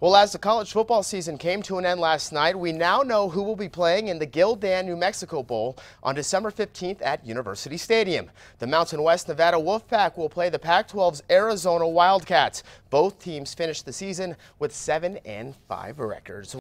Well, as the college football season came to an end last night, we now know who will be playing in the Gildan New Mexico Bowl on December 15th at University Stadium. The Mountain West Nevada Wolfpack will play the Pac-12's Arizona Wildcats. Both teams finished the season with 7 and 5 records.